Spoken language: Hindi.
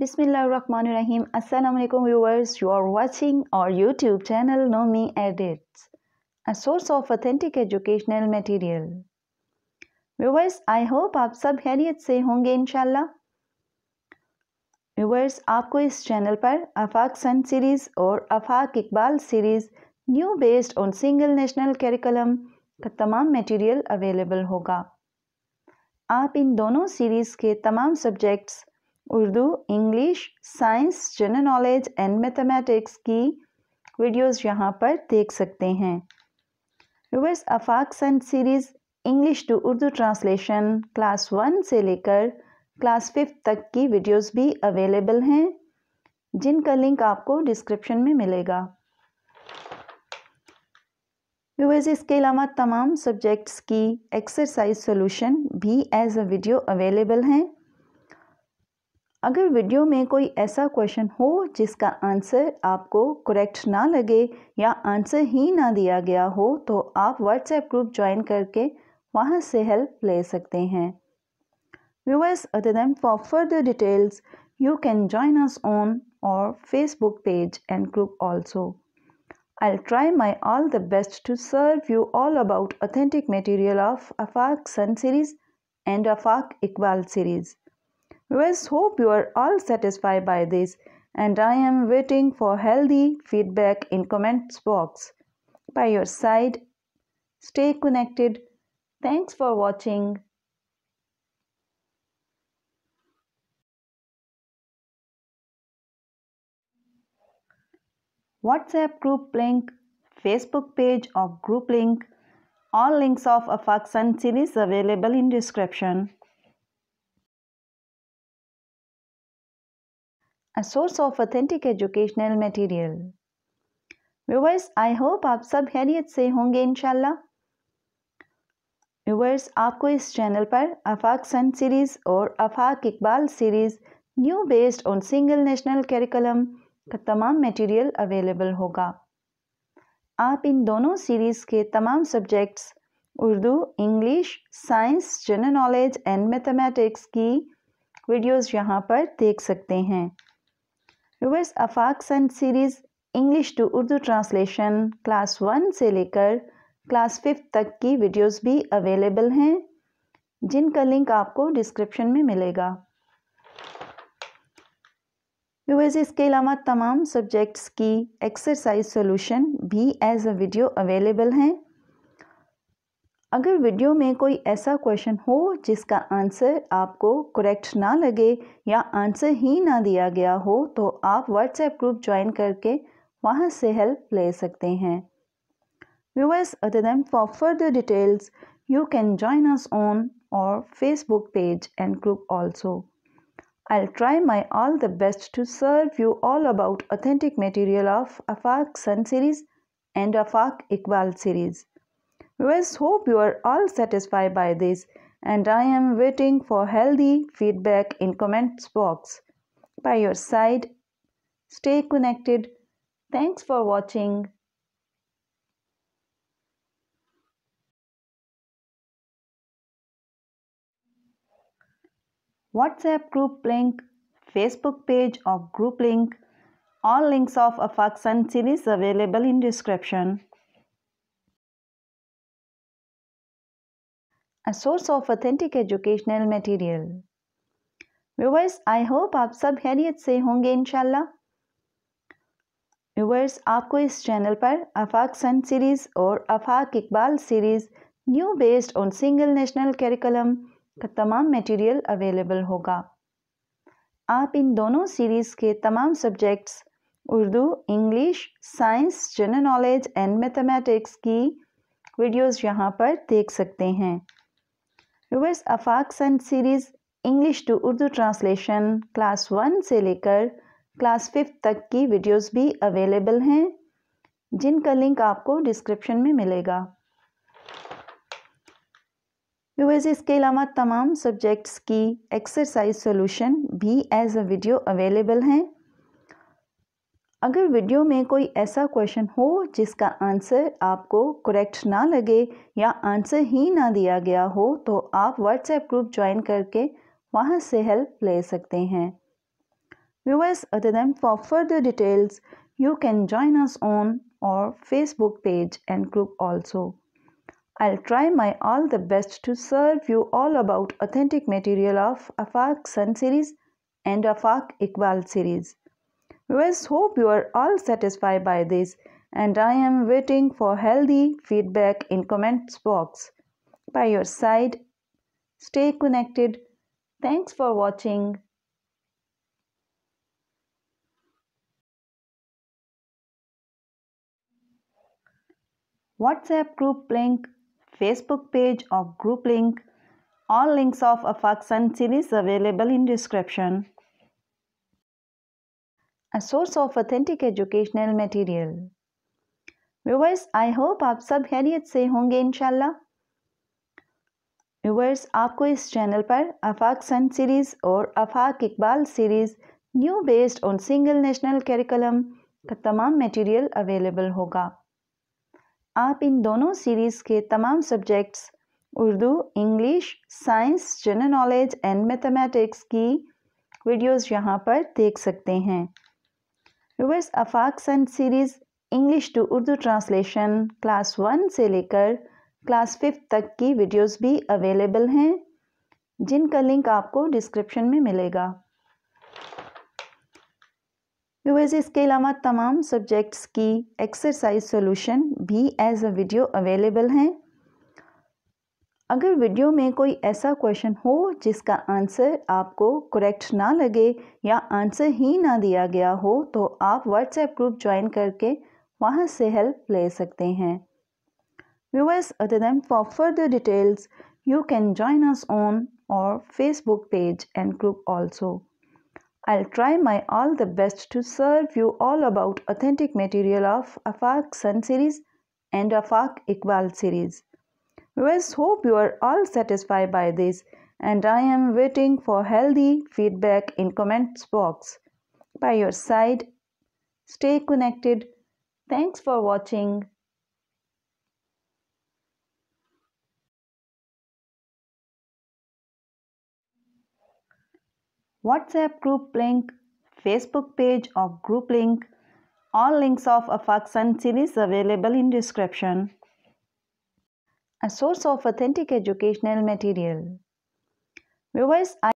बिसमिल्ल रकमानरिम अल्लाम viewers you are watching our YouTube channel Nomi edits a source of authentic educational material viewers I hope आप सब हैरियत से होंगे इनशाला व्यूवर्स आपको इस चैनल पर आफाक सन सीरीज़ और Afaq Iqbal series new based on single national curriculum का तमाम मटीरियल अवेलेबल होगा आप इन दोनों सीरीज़ के तमाम subjects Urdu English science general knowledge and mathematics की वीडियोस यहाँ पर देख सकते हैं viewers Afaq sun series English to Urdu translation class one से लेकर क्लास फिफ्थ तक की वीडियोस भी अवेलेबल हैं जिनका लिंक आपको डिस्क्रिप्शन में मिलेगा व्यूवर्स इसके अलावा तमाम सब्जेक्ट्स की एक्सरसाइज सॉल्यूशन भी एज अ वीडियो अवेलेबल हैं अगर वीडियो में कोई ऐसा क्वेश्चन हो जिसका आंसर आपको करेक्ट ना लगे या आंसर ही ना दिया गया हो तो आप व्हाट्सएप ग्रुप ज्वाइन करके वहाँ से हेल्प ले सकते हैं viewers other than for further details you can join us on our Facebook page and group also I try my all the best to serve you all about authentic material of Afaq sun series and Afaq Iqbal series viewers hope you are all satisfied by this and i am waiting for healthy feedback in comments box by your side stay connected thanks for watching WhatsApp group link, Facebook page or group link. All links of a Afaksan series available in description. A source of authentic educational material viewers I hope आप सब हैरियत से होंगे इनशाला व्यूवर्स आपको इस चैनल पर अफाक सन सीरीज़ और Afaq Iqbal series new based on single national curriculum का तमाम मटेरियल अवेलेबल होगा आप इन दोनों सीरीज़ के तमाम subjects Urdu English science general knowledge and mathematics की वीडियोस यहाँ पर देख सकते हैं viewers sun series English to Urdu translation class one से लेकर क्लास फिफ्थ तक की वीडियोस भी अवेलेबल हैं जिनका लिंक आपको डिस्क्रिप्शन में मिलेगा व्यूवर्स इसके अलावा तमाम सब्जेक्ट्स की एक्सरसाइज सॉल्यूशन भी एज अ वीडियो अवेलेबल हैं अगर वीडियो में कोई ऐसा क्वेश्चन हो जिसका आंसर आपको करेक्ट ना लगे या आंसर ही ना दिया गया हो तो आप व्हाट्सएप ग्रुप ज्वाइन करके वहाँ से हेल्प ले सकते हैं viewers other than for further details you can join us on our Facebook page and group also I try my all the best to serve you all about authentic material of Afaq sun series and Afaq Iqbal series viewers hope you are all satisfied by this and i am waiting for healthy feedback in comments box by your side stay connected thanks for watching WhatsApp group link, Facebook page or group link. All links of a Afaksan series available in description. A source of authentic educational material viewers I hope आप सब हैरियत से होंगे इनशाला व्यूवर्स आपको इस चैनल पर अफाक सन सीरीज़ और Afaq Iqbal series new based on single national curriculum का तमाम मटेरियल अवेलेबल होगा आप इन दोनों सीरीज़ के तमाम subjects Urdu English science general knowledge and mathematics की वीडियोस यहाँ पर देख सकते हैं viewers Afaq sun series English to Urdu translation class one से लेकर क्लास फिफ्थ तक की वीडियोस भी अवेलेबल हैं जिनका लिंक आपको डिस्क्रिप्शन में मिलेगा व्यूवर्स इसके अलावा तमाम सब्जेक्ट्स की एक्सरसाइज सॉल्यूशन भी एज अ वीडियो अवेलेबल हैं अगर वीडियो में कोई ऐसा क्वेश्चन हो जिसका आंसर आपको करेक्ट ना लगे या आंसर ही ना दिया गया हो तो आप व्हाट्सएप ग्रुप ज्वाइन करके वहाँ से हेल्प ले सकते हैं viewers other than for further details you can join us on our Facebook page and group also I try my all the best to serve you all about authentic material of Afaq sun series and Afaq Iqbal series viewers hope you are all satisfied by this and i am waiting for healthy feedback in comments box by your side stay connected thanks for watching WhatsApp group link, Facebook page or group link. All links of a Afaksan series available in description. a source of authentic educational material. Viewers I hope आप सब खैरियत से होंगे इनशाला व्यूवर्स आपको इस चैनल पर अफाक सन सीरीज़ और Afaq Iqbal series new based on single national curriculum का तमाम मटेरियल अवेलेबल होगा आप इन दोनों सीरीज़ के तमाम subjects Urdu English science general knowledge and mathematics की वीडियोस यहाँ पर देख सकते हैं viewers Afaq sun series English to Urdu translation class one से लेकर क्लास फिफ्थ तक की वीडियोस भी अवेलेबल हैं जिनका लिंक आपको डिस्क्रिप्शन में मिलेगा व्यूवर्स इसके अलावा तमाम सब्जेक्ट्स की एक्सरसाइज सॉल्यूशन भी एज अ वीडियो अवेलेबल हैं अगर वीडियो में कोई ऐसा क्वेश्चन हो जिसका आंसर आपको करेक्ट ना लगे या आंसर ही ना दिया गया हो तो आप व्हाट्सएप ग्रुप ज्वाइन करके वहाँ से हेल्प ले सकते हैं viewers other than for further details you can join us on our Facebook page and group also I try my all the best to serve you all about authentic material of Afaq sun series and Afaq Iqbal series viewers hope you are all satisfied by this and i am waiting for healthy feedback in comments box by your side stay connected thanks for watching whatsapp group link facebook page or group link all links of a Afaksan series available in description a source of authentic educational material. Viewers, I